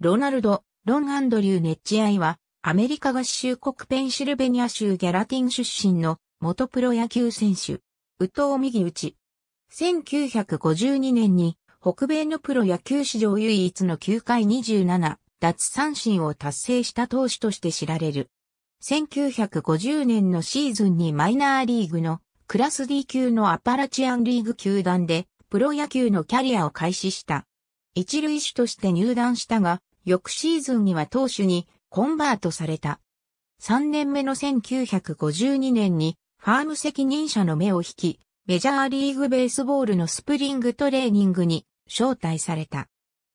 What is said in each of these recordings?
ロナルド、ロン・アンドリュー・ネッチアイは、アメリカ合衆国ペンシルベニア州ギャラティン出身の元プロ野球選手、宇藤右ウチ。1952年に北米のプロ野球史上唯一の9回27脱三振を達成した投手として知られる。1950年のシーズンにマイナーリーグのクラス D 級のアパラチアンリーグ球団でプロ野球のキャリアを開始した。一塁手として入団したが、翌シーズンには投手にコンバートされた。3年目の1952年にファーム責任者の目を引き、メジャーリーグベースボールのスプリングトレーニングに招待された。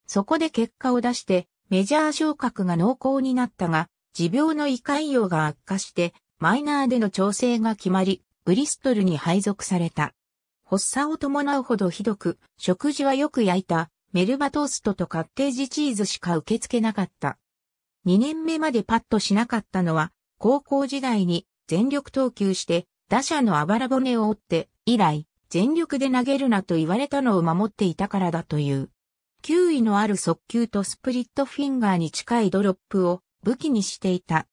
そこで結果を出してメジャー昇格が濃厚になったが、持病の胃潰瘍が悪化してマイナーでの調整が決まり、ブリストルに配属された。発作を伴うほどひどく、食事はよく焼いたメルバトーストとカッテージチーズしか受け付けなかった。2年目までパッとしなかったのは、高校時代に全力投球して、打者のあばら骨を折って、以来、全力で投げるなと言われたのを守っていたからだという。球威のある速球とスプリットフィンガーに近いドロップを武器にしていた。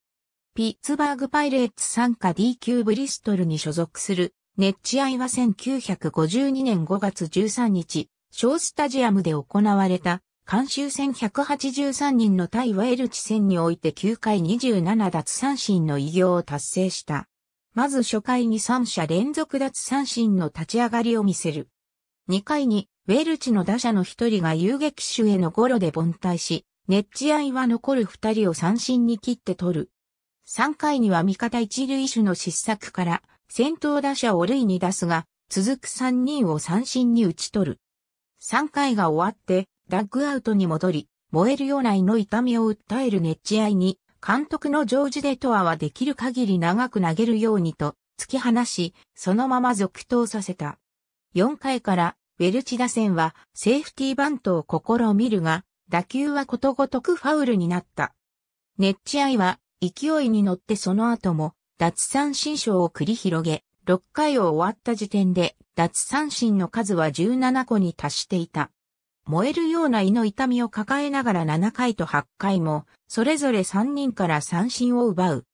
ピッツバーグパイレーツ参加 D 級ブリストルに所属する、ネッチアイは1952年5月13日、小スタジアムで行われた、監修戦183人の対ワエルチ戦において9回27奪三振の偉業を達成した。まず初回に3者連続奪三振の立ち上がりを見せる。2回に、ウェルチの打者の1人が遊撃手へのゴロで凡退し、ネッチ合いは残る2人を三振に切って取る。3回には味方一塁手の失策から、先頭打者を塁に出すが、続く3人を三振に打ち取る。3回が終わって、ダッグアウトに戻り、燃えるようないの痛みを訴える熱地愛に、監督のジョージ・デトアはできる限り長く投げるようにと、突き放し、そのまま続投させた。4回から、ウェルチ打線は、セーフティーバントを試みるが、打球はことごとくファウルになった。熱地愛は、勢いに乗ってその後も、脱三振賞を繰り広げ、6回を終わった時点で、脱三振の数は17個に達していた。燃えるような胃の痛みを抱えながら7回と8回も、それぞれ3人から三振を奪う。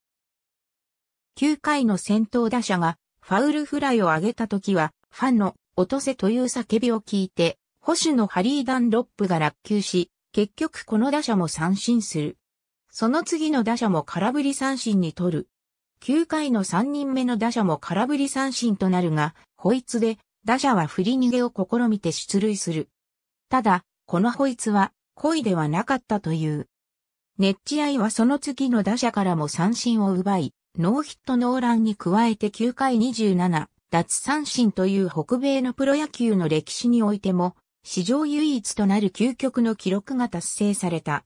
9回の先頭打者が、ファウルフライを上げた時は、ファンの、落とせという叫びを聞いて、保守のハリー・ダンロップが落球し、結局この打者も三振する。その次の打者も空振り三振に取る。9回の3人目の打者も空振り三振となるが、ホイツで打者は振り逃げを試みて出塁する。ただ、このホイツは恋ではなかったという。ネッチアイはその次の打者からも三振を奪い、ノーヒットノーランに加えて9回27、脱三振という北米のプロ野球の歴史においても、史上唯一となる究極の記録が達成された。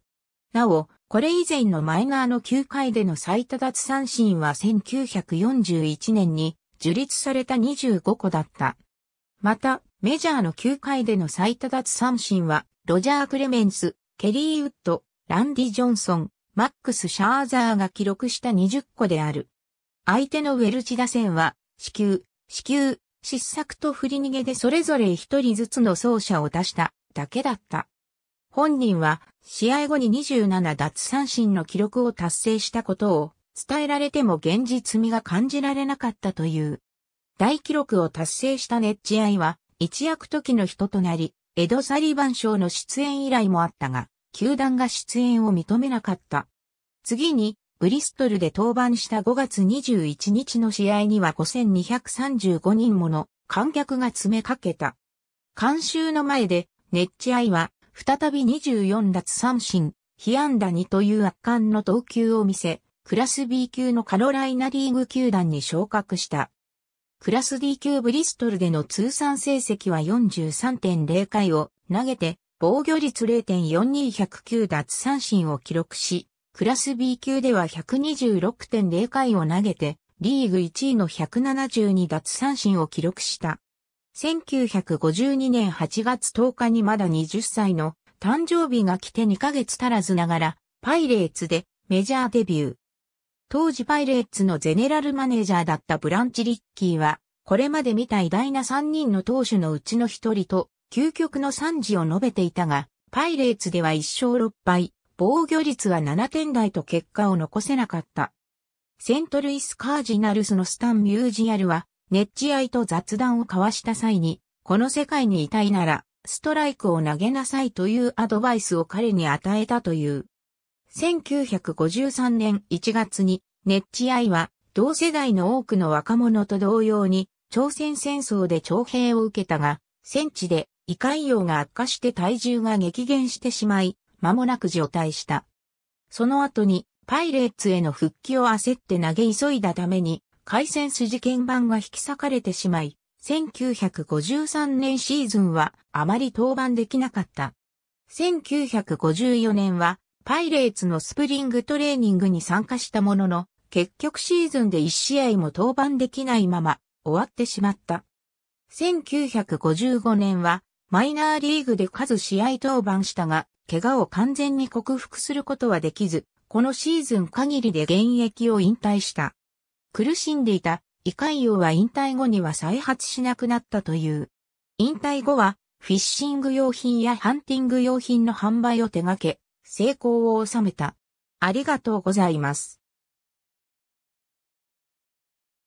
なお、これ以前のマイナーの9回での最多奪三振は1941年に樹立された25個だった。また、メジャーの9回での最多奪三振は、ロジャー・クレメンス、ケリー・ウッド、ランディ・ジョンソン、マックス・シャーザーが記録した20個である。相手のウェルチ打線は、死球、死球、失策と振り逃げでそれぞれ一人ずつの走者を出しただけだった。本人は試合後に27奪三振の記録を達成したことを伝えられても現実味が感じられなかったという。大記録を達成したネッチアイは一躍時の人となり、エド・サリバン賞の出演依頼もあったが、球団が出演を認めなかった。次に、ブリストルで登板した5月21日の試合には5235人もの観客が詰めかけた。監修の前で、ネッチアイは再び24奪三振、被安打2という圧巻の投球を見せ、クラス B 級のカロライナリーグ球団に昇格した。クラス D 級ブリストルでの通算成績は43.0回を投げて、防御率0 4 2 0 9奪三振を記録し、クラス B 級では126.0回を投げて、リーグ1位の172奪三振を記録した。1952年8月10日にまだ20歳の誕生日が来て2ヶ月足らずながら、パイレーツでメジャーデビュー。当時パイレーツのゼネラルマネージャーだったブランチ・リッキーは、これまで見た偉大な3人の投手のうちの1人と、究極の賛辞を述べていたが、パイレーツでは1勝6敗、防御率は7点台と結果を残せなかった。セントルイス・カージナルスのスタン・ミュージアルは、ネッチイと雑談を交わした際に、この世界にいたいなら、ストライクを投げなさいというアドバイスを彼に与えたという。1953年1月に、ネッチイは、同世代の多くの若者と同様に、朝鮮戦争で徴兵を受けたが、戦地で胃潰瘍が悪化して体重が激減してしまい、間もなく除退した。その後に、パイレーツへの復帰を焦って投げ急いだために、回線筋鍵盤が引き裂かれてしまい、1953年シーズンはあまり登板できなかった。1954年はパイレーツのスプリングトレーニングに参加したものの、結局シーズンで1試合も登板できないまま終わってしまった。1955年はマイナーリーグで数試合登板したが、怪我を完全に克服することはできず、このシーズン限りで現役を引退した。苦しんでいた胃潰瘍は引退後には再発しなくなったという。引退後はフィッシング用品やハンティング用品の販売を手掛け、成功を収めた。ありがとうございます。